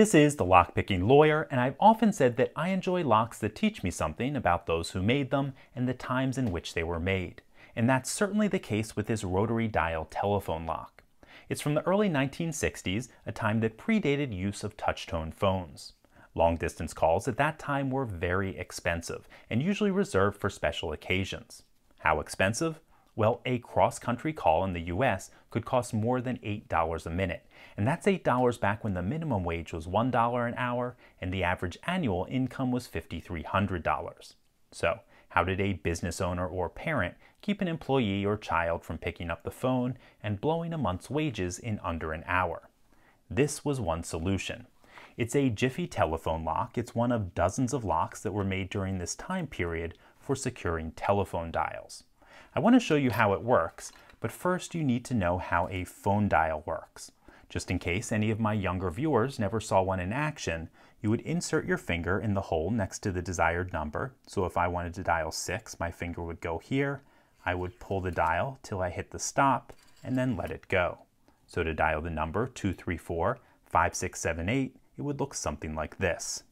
This is The Lockpicking Lawyer, and I've often said that I enjoy locks that teach me something about those who made them and the times in which they were made. And that's certainly the case with this rotary dial telephone lock. It's from the early 1960s, a time that predated use of touchtone phones. Long distance calls at that time were very expensive and usually reserved for special occasions. How expensive? Well, a cross country call in the US could cost more than $8 a minute. And that's $8 back when the minimum wage was $1 an hour and the average annual income was $5,300. So, how did a business owner or parent keep an employee or child from picking up the phone and blowing a month's wages in under an hour? This was one solution. It's a Jiffy telephone lock. It's one of dozens of locks that were made during this time period for securing telephone dials. I want to show you how it works, but first you need to know how a phone dial works. Just in case any of my younger viewers never saw one in action, you would insert your finger in the hole next to the desired number. So if I wanted to dial 6, my finger would go here. I would pull the dial till I hit the stop and then let it go. So to dial the number 234 5678, it would look something like this.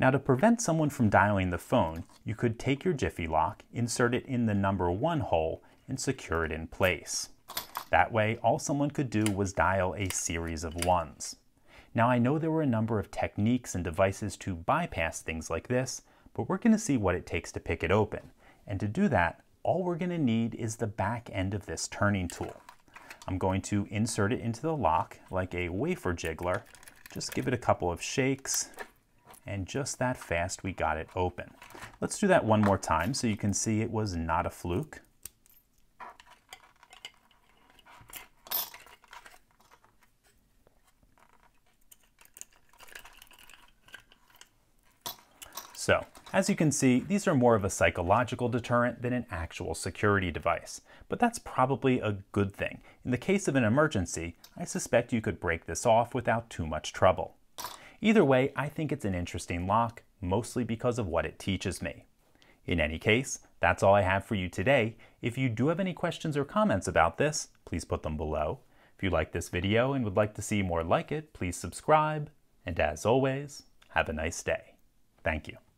Now to prevent someone from dialing the phone, you could take your Jiffy lock, insert it in the number one hole, and secure it in place. That way, all someone could do was dial a series of ones. Now I know there were a number of techniques and devices to bypass things like this, but we're gonna see what it takes to pick it open. And to do that, all we're gonna need is the back end of this turning tool. I'm going to insert it into the lock like a wafer jiggler, just give it a couple of shakes, and just that fast we got it open. Let's do that one more time so you can see it was not a fluke. So, as you can see, these are more of a psychological deterrent than an actual security device, but that's probably a good thing. In the case of an emergency, I suspect you could break this off without too much trouble. Either way, I think it's an interesting lock, mostly because of what it teaches me. In any case, that's all I have for you today. If you do have any questions or comments about this, please put them below. If you like this video and would like to see more like it, please subscribe. And as always, have a nice day. Thank you.